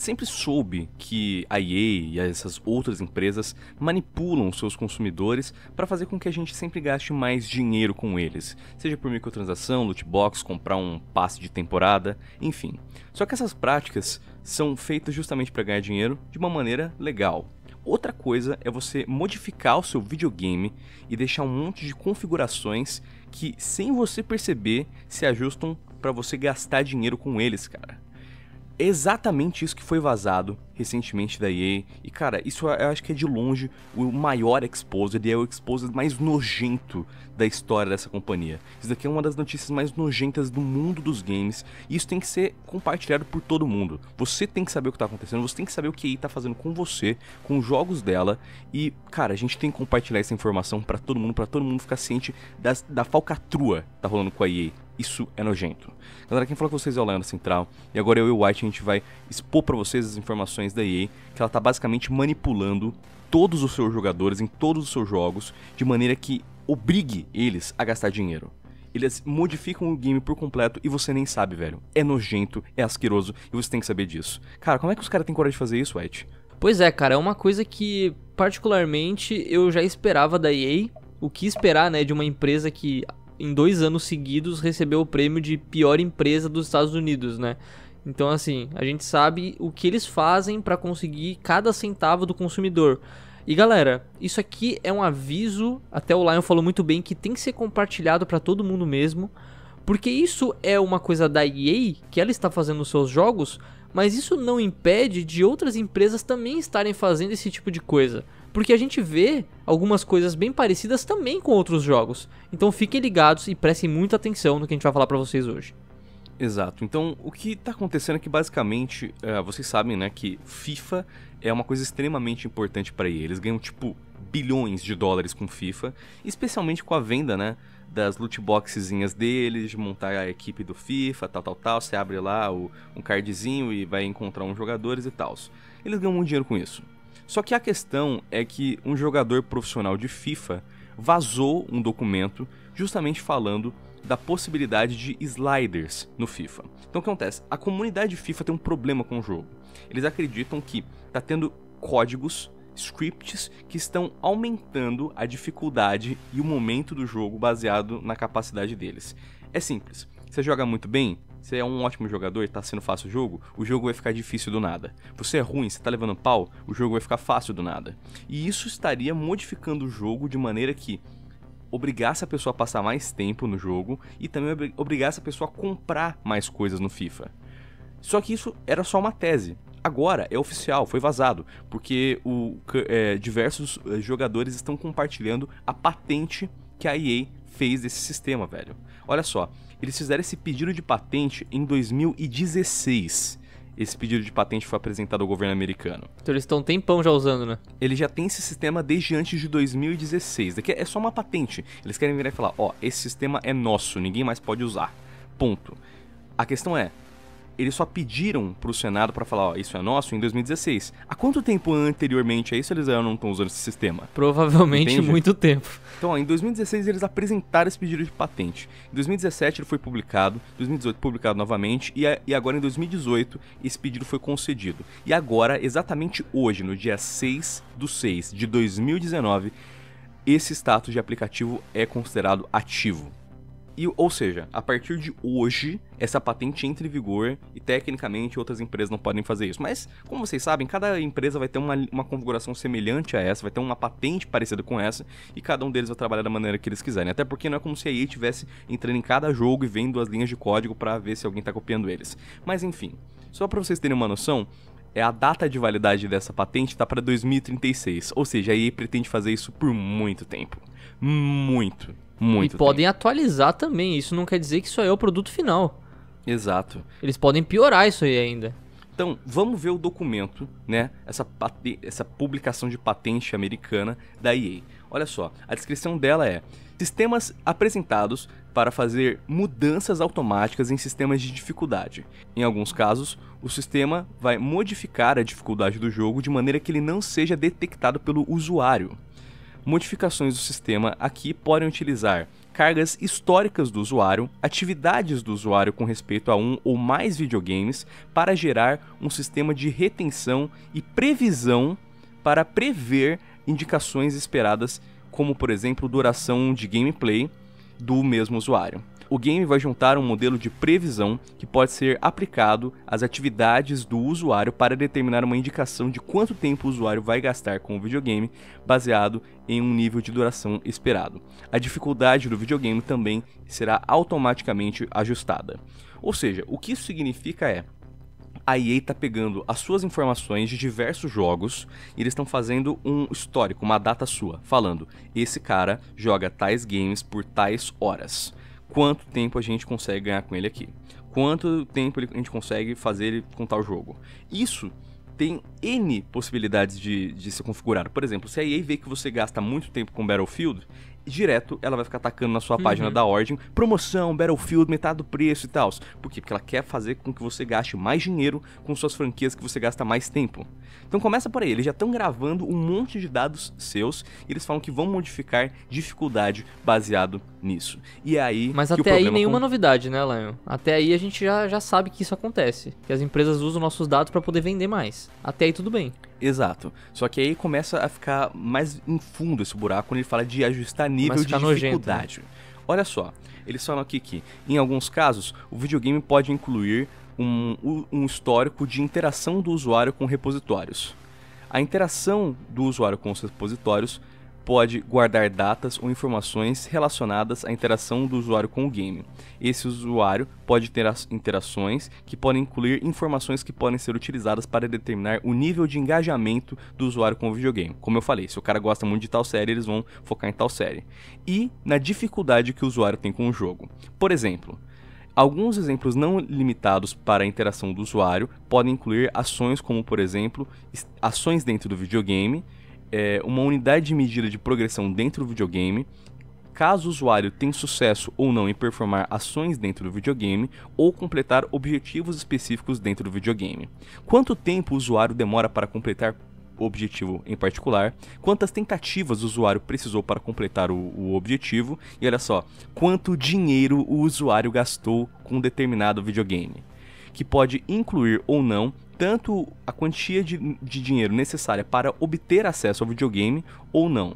gente sempre soube que a EA e essas outras empresas manipulam seus consumidores para fazer com que a gente sempre gaste mais dinheiro com eles, seja por microtransação, loot box, comprar um passe de temporada, enfim. Só que essas práticas são feitas justamente para ganhar dinheiro de uma maneira legal, Outra coisa é você modificar o seu videogame e deixar um monte de configurações que, sem você perceber, se ajustam para você gastar dinheiro com eles, cara. É exatamente isso que foi vazado recentemente da EA. E cara, isso eu acho que é de longe o maior exposed e é o exposed mais nojento da história dessa companhia. Isso daqui é uma das notícias mais nojentas do mundo dos games e isso tem que ser compartilhado por todo mundo. Você tem que saber o que está acontecendo, você tem que saber o que a EA tá fazendo com você, com os jogos dela e cara, a gente tem que compartilhar essa informação para todo mundo, para todo mundo ficar ciente das, da falcatrua que tá rolando com a EA. Isso é nojento. Galera, quem fala com vocês é o Leandro Central. E agora eu e o White a gente vai expor para vocês as informações da EA, que ela tá basicamente manipulando todos os seus jogadores em todos os seus jogos, de maneira que obrigue eles a gastar dinheiro. Eles modificam o game por completo e você nem sabe, velho. É nojento, é asqueroso e você tem que saber disso. Cara, como é que os caras têm coragem de fazer isso, White? Pois é, cara, é uma coisa que particularmente eu já esperava da EA. O que esperar, né, de uma empresa que em dois anos seguidos, recebeu o prêmio de pior empresa dos Estados Unidos, né? Então, assim, a gente sabe o que eles fazem para conseguir cada centavo do consumidor. E galera, isso aqui é um aviso, até o Lion falou muito bem, que tem que ser compartilhado para todo mundo mesmo, porque isso é uma coisa da EA, que ela está fazendo os seus jogos, mas isso não impede de outras empresas também estarem fazendo esse tipo de coisa porque a gente vê algumas coisas bem parecidas também com outros jogos. Então fiquem ligados e prestem muita atenção no que a gente vai falar para vocês hoje. Exato. Então, o que está acontecendo é que basicamente, eh, vocês sabem, né, que FIFA é uma coisa extremamente importante para eles. Eles ganham tipo bilhões de dólares com FIFA, especialmente com a venda, né, das loot boxezinhas deles, de montar a equipe do FIFA, tal, tal, tal. Você abre lá o, um cardzinho e vai encontrar uns jogadores e tal. Eles ganham muito dinheiro com isso. Só que a questão é que um jogador profissional de FIFA vazou um documento justamente falando da possibilidade de sliders no FIFA. Então o que acontece? A comunidade de FIFA tem um problema com o jogo. Eles acreditam que está tendo códigos, scripts que estão aumentando a dificuldade e o momento do jogo baseado na capacidade deles. É simples. Você joga muito bem? Você é um ótimo jogador e tá sendo fácil o jogo, o jogo vai ficar difícil do nada. Você é ruim, você tá levando pau, o jogo vai ficar fácil do nada. E isso estaria modificando o jogo de maneira que obrigasse a pessoa a passar mais tempo no jogo e também obrigasse a pessoa a comprar mais coisas no FIFA. Só que isso era só uma tese. Agora é oficial, foi vazado, porque o, é, diversos eh, jogadores estão compartilhando a patente que a EA fez desse sistema, velho. Olha só, eles fizeram esse pedido de patente em 2016. Esse pedido de patente foi apresentado ao governo americano. Então eles estão um tempão já usando, né? Ele já tem esse sistema desde antes de 2016. Daqui é só uma patente. Eles querem virar e falar: ó, esse sistema é nosso, ninguém mais pode usar. Ponto. A questão é, eles só pediram para o Senado para falar, ó, isso é nosso, em 2016. Há quanto tempo anteriormente a isso eles já não estão usando esse sistema? Provavelmente Entende? muito tempo. Então, ó, em 2016 eles apresentaram esse pedido de patente. Em 2017 ele foi publicado, em 2018 publicado novamente, e, a, e agora em 2018 esse pedido foi concedido. E agora, exatamente hoje, no dia 6 do 6 de 2019, esse status de aplicativo é considerado ativo. E, ou seja, a partir de hoje, essa patente entra em vigor e tecnicamente outras empresas não podem fazer isso. Mas, como vocês sabem, cada empresa vai ter uma, uma configuração semelhante a essa, vai ter uma patente parecida com essa e cada um deles vai trabalhar da maneira que eles quiserem. Até porque não é como se a EA estivesse entrando em cada jogo e vendo as linhas de código para ver se alguém está copiando eles. Mas, enfim, só para vocês terem uma noção, é a data de validade dessa patente está para 2036, ou seja, a EA pretende fazer isso por muito tempo. Muito. Muito. E tempo. podem atualizar também. Isso não quer dizer que isso aí é o produto final. Exato. Eles podem piorar isso aí ainda. Então, vamos ver o documento, né? Essa, essa publicação de patente americana da EA. Olha só, a descrição dela é: sistemas apresentados para fazer mudanças automáticas em sistemas de dificuldade. Em alguns casos, o sistema vai modificar a dificuldade do jogo de maneira que ele não seja detectado pelo usuário modificações do sistema aqui podem utilizar cargas históricas do usuário, atividades do usuário com respeito a um ou mais videogames, para gerar um sistema de retenção e previsão para prever indicações esperadas, como por exemplo duração de gameplay do mesmo usuário o game vai juntar um modelo de previsão que pode ser aplicado às atividades do usuário para determinar uma indicação de quanto tempo o usuário vai gastar com o videogame, baseado em um nível de duração esperado. A dificuldade do videogame também será automaticamente ajustada. Ou seja, o que isso significa é a EA está pegando as suas informações de diversos jogos e eles estão fazendo um histórico, uma data sua, falando: esse cara joga tais games por tais horas quanto tempo a gente consegue ganhar com ele aqui. Quanto tempo a gente consegue fazer ele contar o jogo. Isso tem N possibilidades de, de ser configurado. Por exemplo, se a EA vê que você gasta muito tempo com Battlefield, direto ela vai ficar atacando na sua uhum. página da Origin, promoção, Battlefield, metade do preço e tal. Por quê? Porque ela quer fazer com que você gaste mais dinheiro com suas franquias que você gasta mais tempo. Então começa por aí, eles já estão gravando um monte de dados seus e eles falam que vão modificar dificuldade baseado nisso. E é aí. Mas até aí nenhuma com... novidade, né, Lion? Até aí a gente já, já sabe que isso acontece. Que as empresas usam nossos dados para poder vender mais. Até aí tudo bem. Exato. Só que aí começa a ficar mais em fundo esse buraco quando ele fala de ajustar nível de dificuldade. Nojento, né? Olha só, eles falam aqui que, em alguns casos, o videogame pode incluir um, um histórico de interação do usuário com repositórios. A interação do usuário com os repositórios pode guardar datas ou informações relacionadas à interação do usuário com o game. Esse usuário pode ter interações que podem incluir informações que podem ser utilizadas para determinar o nível de engajamento do usuário com o videogame. Como eu falei, se o cara gosta muito de tal série, eles vão focar em tal série. E na dificuldade que o usuário tem com o jogo. Por exemplo, Alguns exemplos não limitados para a interação do usuário podem incluir ações como, por exemplo, ações dentro do videogame, é, uma unidade de medida de progressão dentro do videogame, caso o usuário tenha sucesso ou não em performar ações dentro do videogame ou completar objetivos específicos dentro do videogame. Quanto tempo o usuário demora para completar objetivo em particular, quantas tentativas o usuário precisou para completar o, o, objetivo, e olha só, quanto dinheiro o usuário gastou com um determinado videogame, que pode incluir ou não tanto a quantia de, de dinheiro necessária para obter acesso ao videogame ou não.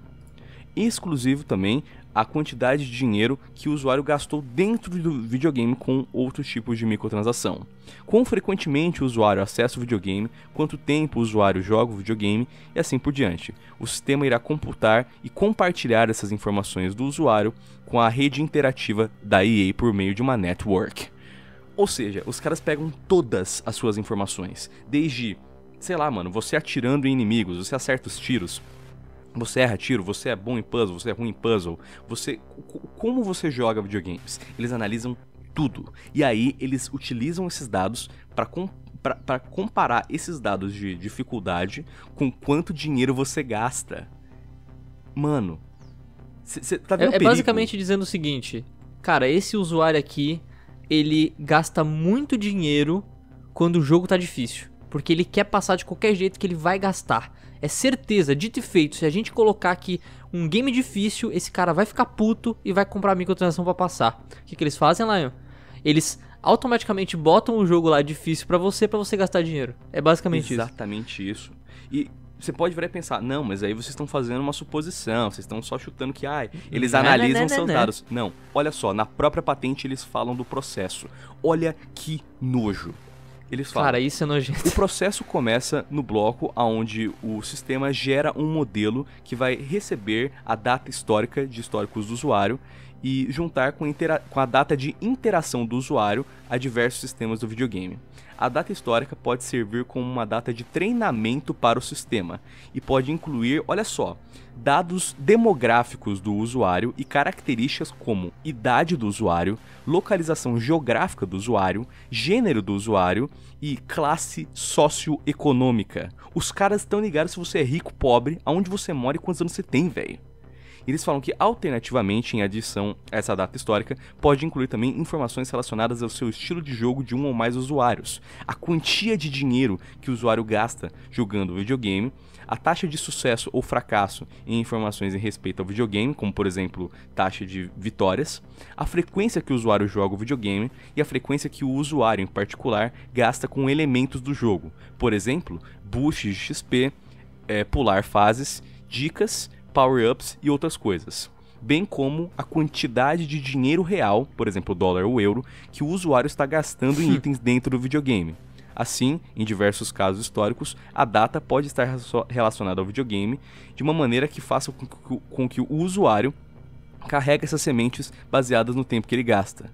Exclusivo também a quantidade de dinheiro que o usuário gastou dentro do videogame com outros tipos de microtransação. Quão frequentemente o usuário acessa o videogame, quanto tempo o usuário joga o videogame e assim por diante. O sistema irá computar e compartilhar essas informações do usuário com a rede interativa da EA por meio de uma network. Ou seja, os caras pegam todas as suas informações, desde, sei lá, mano, você atirando em inimigos, você acerta os tiros, você erra tiro, você é bom em puzzle, você é ruim em puzzle, você como você joga videogames. Eles analisam tudo. E aí eles utilizam esses dados para comparar esses dados de dificuldade com quanto dinheiro você gasta. Mano, você tá vendo é, é basicamente dizendo o seguinte, cara, esse usuário aqui ele gasta muito dinheiro quando o jogo tá difícil. Porque ele quer passar de qualquer jeito que ele vai gastar. É certeza, dito e feito, se a gente colocar aqui um game difícil, esse cara vai ficar puto e vai comprar microtransação para passar. O que, que eles fazem, Lion? Eles automaticamente botam o jogo lá difícil para você, para você gastar dinheiro. É basicamente Exatamente isso. Exatamente isso. E você pode virar e pensar, não, mas aí vocês estão fazendo uma suposição, vocês estão só chutando que, ai, eles não, uhum. analisam não, é, não, né, seus né, né. dados. Não, olha só, na própria patente eles falam do processo. Olha que nojo. Eles falam. Cara, isso é nojento. O processo começa no bloco onde o sistema gera um modelo que vai receber a data histórica de históricos do usuário e juntar com, com a data de interação do usuário a diversos sistemas do videogame. A data histórica pode servir como uma data de treinamento para o sistema e pode incluir, olha só, dados demográficos do usuário e características como idade do usuário, localização geográfica do usuário, gênero do usuário e classe socioeconômica. Os caras estão ligados se você é rico, pobre, aonde você mora e quantos anos você tem, velho. Eles falam que, alternativamente, em adição a essa data histórica, pode incluir também informações relacionadas ao seu estilo de jogo de um ou mais usuários, a quantia de dinheiro que o usuário gasta jogando o videogame, a taxa de sucesso ou fracasso em informações em respeito ao videogame, como por exemplo taxa de vitórias, a frequência que o usuário joga o videogame e a frequência que o usuário em particular gasta com elementos do jogo, por exemplo, boosts de XP, é, eh, pular fases, dicas power-ups e outras coisas. Bem como a quantidade de dinheiro real, por exemplo, dólar ou euro, que o usuário está gastando em itens dentro do videogame. Assim, em diversos casos históricos, a data pode estar relacionada ao videogame de uma maneira que faça com que o usuário carregue essas sementes baseadas no tempo que ele gasta.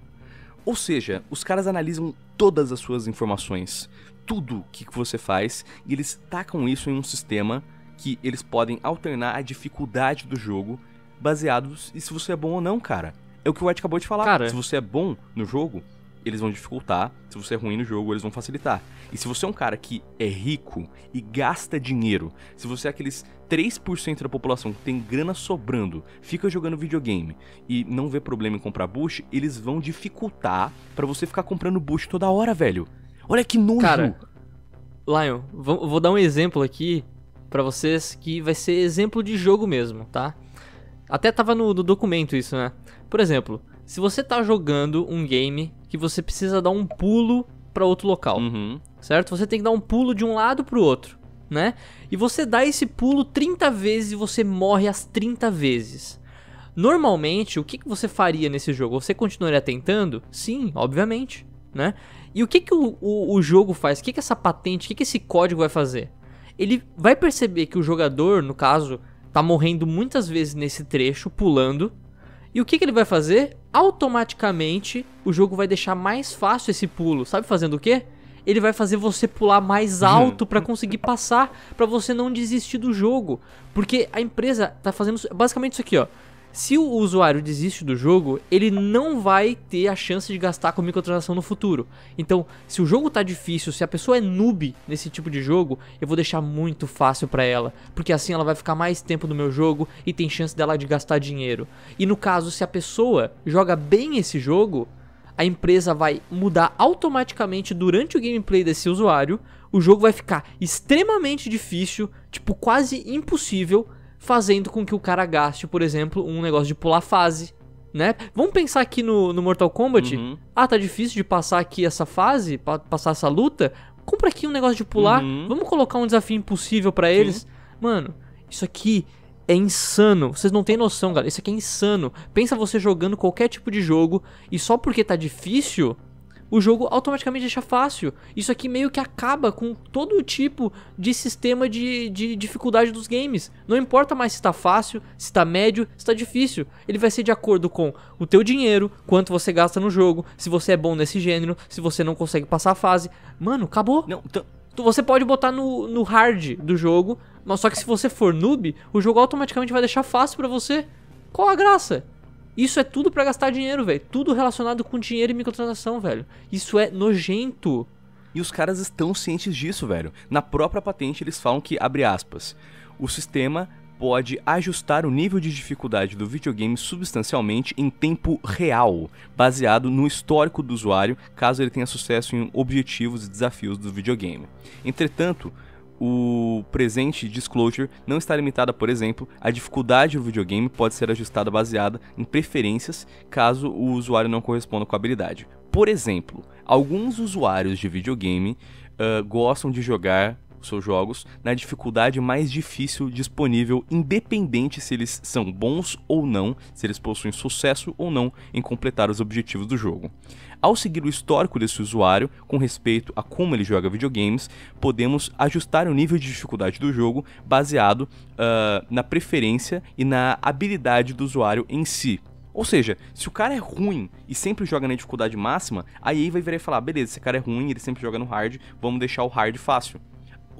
Ou seja, os caras analisam todas as suas informações, tudo que você faz, e eles tacam isso em um sistema que eles podem alternar a dificuldade do jogo baseados em se você é bom ou não, cara. É o que o Ed acabou de falar. Cara, se você é bom no jogo, eles vão dificultar. Se você é ruim no jogo, eles vão facilitar. E se você é um cara que é rico e gasta dinheiro, se você é aqueles 3% da população que tem grana sobrando, fica jogando videogame e não vê problema em comprar boost, eles vão dificultar para você ficar comprando boost toda hora, velho. Olha que nojo. Cara, Lion, vou dar um exemplo aqui para vocês que vai ser exemplo de jogo mesmo, tá? Até tava no, no documento isso, né? Por exemplo, se você tá jogando um game que você precisa dar um pulo para outro local, uhum. certo? Você tem que dar um pulo de um lado pro outro, né? E você dá esse pulo 30 vezes e você morre as 30 vezes. Normalmente, o que, que você faria nesse jogo? Você continuaria tentando? Sim, obviamente, né? E o que, que o, o, o jogo faz? O que, que essa patente, o que, que esse código vai fazer? ele vai perceber que o jogador, no caso, tá morrendo muitas vezes nesse trecho, pulando. E o que, que ele vai fazer? Automaticamente o jogo vai deixar mais fácil esse pulo. Sabe fazendo o quê? Ele vai fazer você pular mais uhum. alto para conseguir passar, para você não desistir do jogo, porque a empresa tá fazendo basicamente isso aqui, ó. Se o usuário desiste do jogo, ele não vai ter a chance de gastar com microtransação no futuro. Então, se o jogo tá difícil, se a pessoa é noob nesse tipo de jogo, eu vou deixar muito fácil para ela, porque assim ela vai ficar mais tempo no meu jogo e tem chance dela de gastar dinheiro. E no caso, se a pessoa joga bem esse jogo, a empresa vai mudar automaticamente durante o gameplay desse usuário, o jogo vai ficar extremamente difícil, tipo quase impossível fazendo com que o cara gaste, por exemplo, um negócio de pular fase, né? Vamos pensar aqui no, no Mortal Kombat. Uhum. Ah, tá difícil de passar aqui essa fase, pa passar essa luta. Compra aqui um negócio de pular. Uhum. Vamos colocar um desafio impossível para eles. Sim. Mano, isso aqui é insano. Vocês não têm noção, galera. Isso aqui é insano. Pensa você jogando qualquer tipo de jogo e só porque tá difícil, o jogo automaticamente deixa fácil. Isso aqui meio que acaba com todo tipo de sistema de, de dificuldade dos games. Não importa mais se está fácil, se está médio, se está difícil. Ele vai ser de acordo com o teu dinheiro, quanto você gasta no jogo, se você é bom nesse gênero, se você não consegue passar a fase. Mano, acabou. Não, então- você pode botar no, no hard do jogo, mas só que se você for noob, o jogo automaticamente vai deixar fácil para você. Qual a graça? Isso é tudo para gastar dinheiro, velho. Tudo relacionado com dinheiro e microtransação, velho. Isso é nojento. E os caras estão cientes disso, velho. Na própria patente eles falam que, abre aspas, o sistema pode ajustar o nível de dificuldade do videogame substancialmente em tempo real, baseado no histórico do usuário, caso ele tenha sucesso em objetivos e desafios do videogame. Entretanto, o presente disclosure não está limitada, por exemplo, à dificuldade do videogame pode ser ajustada baseada em preferências caso o usuário não corresponda com a habilidade. Por exemplo, alguns usuários de videogame uh, gostam de jogar seus jogos na dificuldade mais difícil disponível, independente se eles são bons ou não, se eles possuem sucesso ou não em completar os objetivos do jogo. Ao seguir o histórico desse usuário com respeito a como ele joga videogames, podemos ajustar o nível de dificuldade do jogo baseado uh, na preferência e na habilidade do usuário em si. Ou seja, se o cara é ruim e sempre joga na dificuldade máxima, aí vai virar e falar: beleza, esse cara é ruim, ele sempre joga no hard, vamos deixar o hard fácil.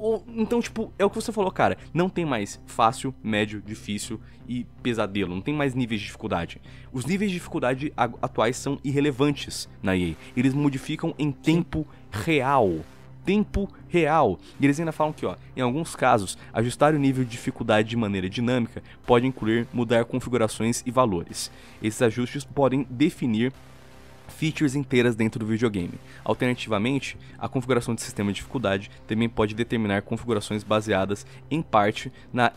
Ou, então, tipo, é o que você falou, cara. Não tem mais fácil, médio, difícil e pesadelo. Não tem mais níveis de dificuldade. Os níveis de dificuldade atuais são irrelevantes na EA. Eles modificam em tempo real. Tempo real. E eles ainda falam que, ó, em alguns casos, ajustar o nível de dificuldade de maneira dinâmica pode incluir mudar configurações e valores. Esses ajustes podem definir features inteiras dentro do videogame. Alternativamente, a configuração de sistema de dificuldade também pode determinar configurações baseadas, em parte, na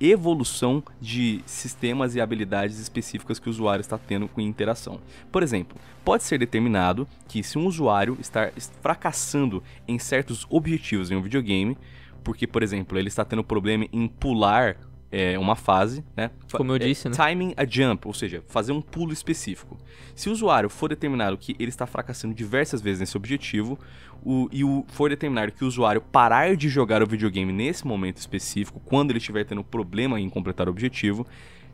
evolução de sistemas e habilidades específicas que o usuário está tendo com interação. Por exemplo, pode ser determinado que se um usuário está fracassando em certos objetivos em um videogame, porque, por exemplo, ele está tendo problema em pular é, uma fase, né? Como eu é disse, é, né? Timing a jump, ou seja, fazer um pulo específico. Se o usuário for determinado que ele está fracassando diversas vezes nesse objetivo, o, e o, for determinado que o usuário parar de jogar o videogame nesse momento específico, quando ele estiver tendo problema em completar o objetivo,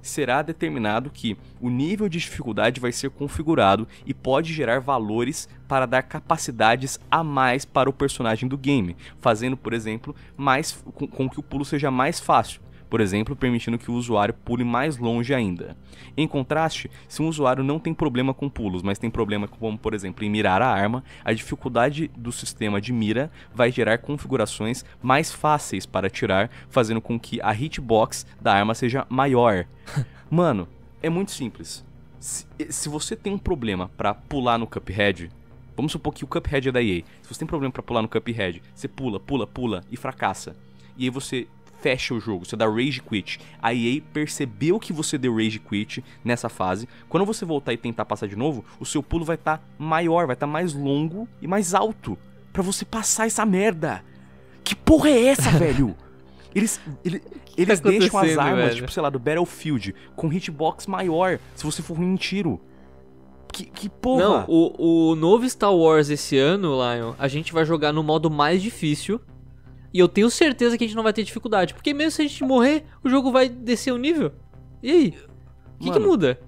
será determinado que o nível de dificuldade vai ser configurado e pode gerar valores para dar capacidades a mais para o personagem do game, fazendo, por exemplo, mais com, com que o pulo seja mais fácil por exemplo, permitindo que o usuário pule mais longe ainda. Em contraste, se um usuário não tem problema com pulos, mas tem problema como, por exemplo, em mirar a arma, a dificuldade do sistema de mira vai gerar configurações mais fáceis para tirar, fazendo com que a hitbox da arma seja maior. Mano, é muito simples. Se, se você tem um problema para pular no Cuphead, Vamos supor que o Cuphead é da EA. Se você tem problema para pular no Cuphead, você pula, pula, pula e fracassa. E aí você fecha o jogo, você dá rage quit. A EA percebeu que você deu rage quit nessa fase. Quando você voltar e tentar passar de novo, o seu pulo vai estar tá maior, vai estar tá mais longo e mais alto para você passar essa merda. Que porra é essa, velho? Eles, eles tá deixam as armas, velho? tipo, sei lá, do Battlefield, com hitbox maior se você for ruim em tiro. Que, que porra? Não, o, o novo Star Wars esse ano, Lion, a gente vai jogar no modo mais difícil e eu tenho certeza que a gente não vai ter dificuldade. Porque mesmo se a gente morrer, o jogo vai descer o um nível. E aí? O que, que muda?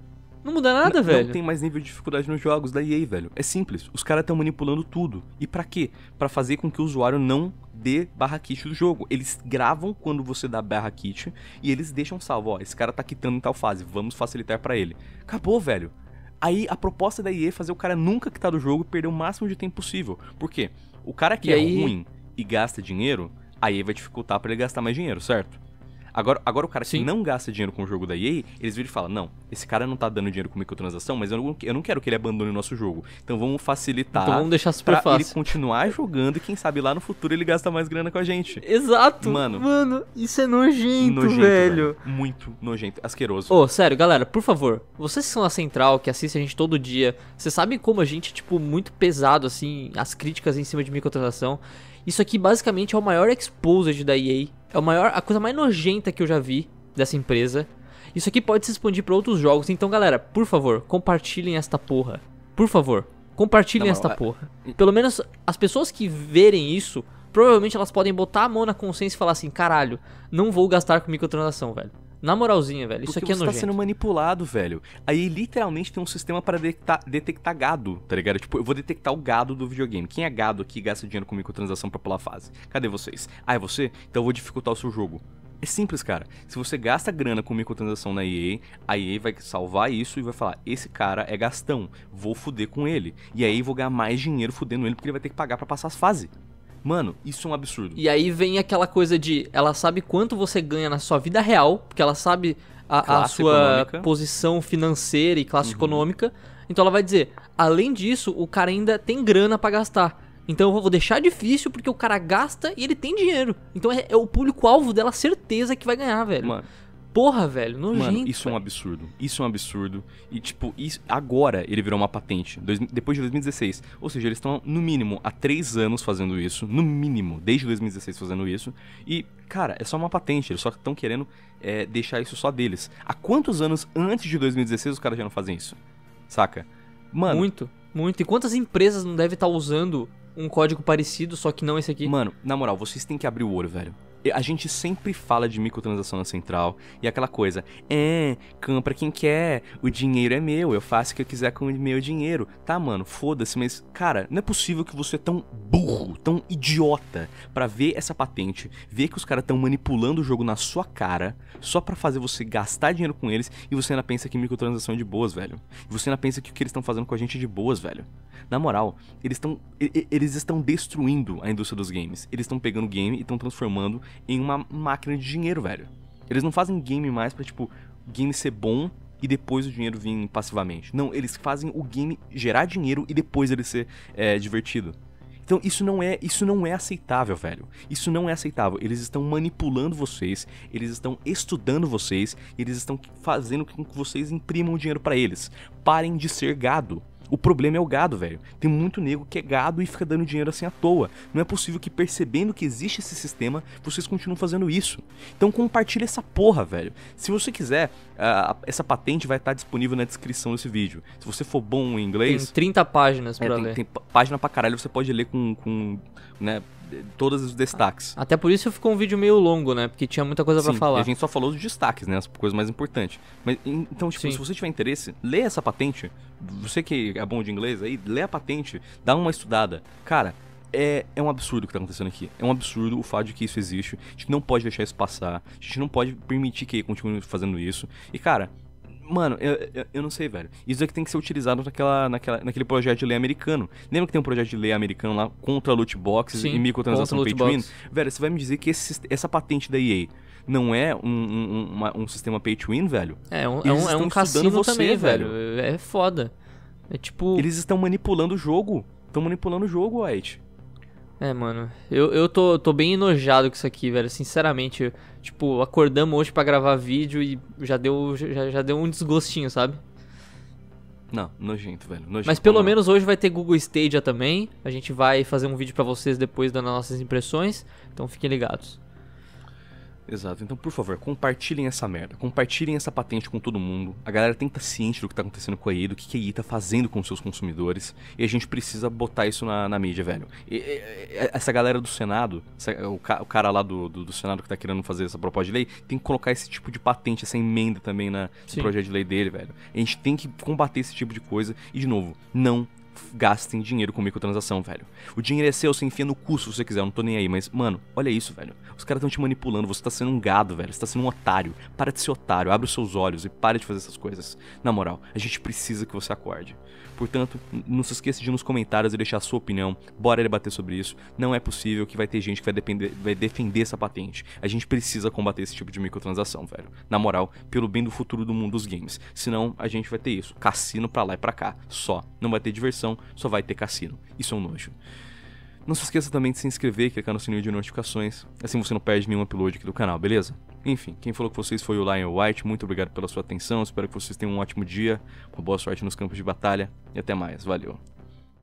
Não muda nada, velho. Não tem mais nível de dificuldade nos jogos da EA, velho. É simples. Os caras estão manipulando tudo. E para quê? Para fazer com que o usuário não dê barra kit do jogo. Eles gravam quando você dá barra kit e eles deixam salvo. Ó, esse cara tá quitando em tal fase. Vamos facilitar para ele. Acabou, velho. Aí a proposta da EA é fazer o cara nunca quitar do jogo e perder o máximo de tempo possível. Por quê? O cara que e é aí... ruim e gasta dinheiro, aí vai dificultar para ele gastar mais dinheiro, certo? Agora, agora o cara Sim. que não gasta dinheiro com o jogo da EA, eles viram e falam: não, esse cara não tá dando dinheiro com microtransação, mas eu não, eu não quero que ele abandone o nosso jogo. Então vamos facilitar. Então vamos deixar super pra fácil. ele continuar jogando e quem sabe lá no futuro ele gasta mais grana com a gente. Exato. Mano, mano isso é nojento, nojento velho. velho. Muito nojento, asqueroso. Ô, oh, sério, galera, por favor, vocês que são a central, que assistem a gente todo dia, vocês sabem como a gente, tipo, muito pesado, assim, as críticas em cima de microtransação. Isso aqui basicamente é o maior exposed da EA. É o maior, a coisa mais nojenta que eu já vi dessa empresa. Isso aqui pode se expandir para outros jogos. Então, galera, por favor, compartilhem esta porra. Por favor, compartilhem Não, tá esta é- porra. Pelo menos as pessoas que verem isso provavelmente elas podem botar a mão na consciência e falar assim: caralho, não vou gastar com microtransação, velho. Na moralzinha, velho, Porque isso aqui é nojento. você tá sendo manipulado, velho. Aí literalmente tem um sistema para detectar, detectar, gado, tá ligado? Tipo, eu vou detectar o gado do videogame. Quem é gado aqui gasta dinheiro com microtransação pra pular fase? Cadê vocês? Ah, é você? Então eu vou dificultar o seu jogo. É simples, cara. Se você gasta grana com microtransação na EA, a EA vai salvar isso e vai falar: esse cara é gastão, vou fuder com ele. E aí vou ganhar mais dinheiro fudendo ele porque ele vai ter que pagar para passar as fases. Mano, isso é um absurdo. E aí vem aquela coisa de ela sabe quanto você ganha na sua vida real, porque ela sabe a, a sua econômica. posição financeira e classe uhum. econômica. Então ela vai dizer, além disso, o cara ainda tem grana para gastar. Então eu vou deixar difícil porque o cara gasta e ele tem dinheiro. Então é, é o público-alvo dela certeza que vai ganhar, velho. Mano, Porra, velho, nojento. Mano, isso velho. é um absurdo. Isso é um absurdo. E, tipo, isso, agora ele virou uma patente. Dois, depois de 2016. Ou seja, eles estão, no mínimo, há três anos fazendo isso. No mínimo, desde 2016 fazendo isso. E, cara, é só uma patente. Eles só estão querendo é, deixar isso só deles. Há quantos anos antes de 2016 os caras já não fazem isso? Saca? Mano. Muito, muito. E quantas empresas não devem estar tá usando um código parecido, só que não esse aqui? Mano, na moral, vocês têm que abrir o olho, velho a gente sempre fala de microtransação na central e aquela coisa, é, compra quem quer, o dinheiro é meu, eu faço o que eu quiser com o meu dinheiro. Tá, mano, foda-se, mas cara, não é possível que você é tão burro, tão idiota para ver essa patente, ver que os caras estão manipulando o jogo na sua cara só para fazer você gastar dinheiro com eles e você ainda pensa que microtransação é de boas, velho. E você ainda pensa que o que eles estão fazendo com a gente é de boas, velho. Na moral, eles estão eles estão destruindo a indústria dos games. Eles estão pegando o game e estão transformando em uma máquina de dinheiro, velho. Eles não fazem game mais pra, tipo, game ser bom e depois o dinheiro vir passivamente. Não, eles fazem o game gerar dinheiro e depois ele ser é, divertido. Então isso não é, isso não é aceitável, velho. Isso não é aceitável. Eles estão manipulando vocês, eles estão estudando vocês, eles estão fazendo com que vocês imprimam dinheiro para eles. Parem de ser gado. O problema é o gado, velho. Tem muito nego que é gado e fica dando dinheiro assim à toa. Não é possível que percebendo que existe esse sistema, vocês continuem fazendo isso. Então compartilha essa porra, velho. Se você quiser, essa patente vai estar disponível na descrição desse vídeo. Se você for bom em inglês. É, tem 30 páginas pra é, ler. Tem, tem página pra caralho, você pode ler com. com né, todos os destaques. Até por isso ficou um vídeo meio longo, né? Porque tinha muita coisa para falar. a gente só falou dos destaques, né? As coisas mais importantes. Mas então, tipo, Sim. se você tiver interesse, lê essa patente. Você que é bom de inglês aí, lê a patente, dá uma estudada. Cara, é, é um absurdo o que tá acontecendo aqui. É um absurdo o fato de que isso existe. A gente não pode deixar isso passar. A gente não pode permitir que continue fazendo isso. E, cara, Mano, eu, eu, eu, não sei, velho. Isso aqui tem que ser utilizado naquela, naquela, naquele projeto de lei americano. Lembra que tem um projeto de lei americano lá contra loot boxes Sim, e microtransação pay to win? Velho, você vai me dizer que esse, essa patente da EA não é um, um, um sistema pay to win, velho? É, um, é Eles é um, é um cassino você, também, velho. velho. É, é foda. É tipo... Eles estão manipulando o jogo. Estão manipulando o jogo, White. É, mano, eu, eu tô, tô bem enojado com isso aqui, velho. Sinceramente, eu, tipo, acordamos hoje para gravar vídeo e já deu, já, já deu um desgostinho, sabe? Não, nojento, velho. Nojento, Mas pelo não. menos hoje vai ter Google Stadia também. A gente vai fazer um vídeo para vocês depois dando nossas impressões. Então fiquem ligados. Exato. Então, por favor, compartilhem essa merda. Compartilhem essa patente com todo mundo. A galera tem que estar tá ciente do que está acontecendo com a EI, do que, a EI está fazendo com os seus consumidores. E a gente precisa botar isso na, na mídia, velho. E, e, essa galera do Senado, essa, o, ca, o, cara lá do, do, do Senado que está querendo fazer essa proposta de lei, tem que colocar esse tipo de patente, essa emenda também na, no projeto de lei dele, velho. A gente tem que combater esse tipo de coisa. E, de novo, não gastem dinheiro com microtransação, velho. O dinheiro é seu, você enfia no custo se você quiser, eu não tô nem aí, mas, mano, olha isso, velho. Os caras estão te manipulando, você tá sendo um gado, velho, você tá sendo um otário. Para de ser otário, abre os seus olhos e para de fazer essas coisas. Na moral, a gente precisa que você acorde. Portanto, não se esqueça de ir nos comentários e deixar a sua opinião. Bora debater sobre isso. Não é possível que vai ter gente que vai, depender, vai defender essa patente. A gente precisa combater esse tipo de microtransação, velho. Na moral, pelo bem do futuro do mundo dos games. Senão, a gente vai ter isso. Cassino pra lá e pra cá. Só. Não vai ter diversão, só vai ter cassino. Isso é um nojo. Não se esqueça também de se inscrever e clicar no sininho de notificações, assim você não perde nenhum upload aqui do canal, beleza? Enfim, quem falou com vocês foi o Lion White, muito obrigado pela sua atenção, espero que vocês tenham um ótimo dia, uma boa sorte nos campos de batalha e até mais, valeu!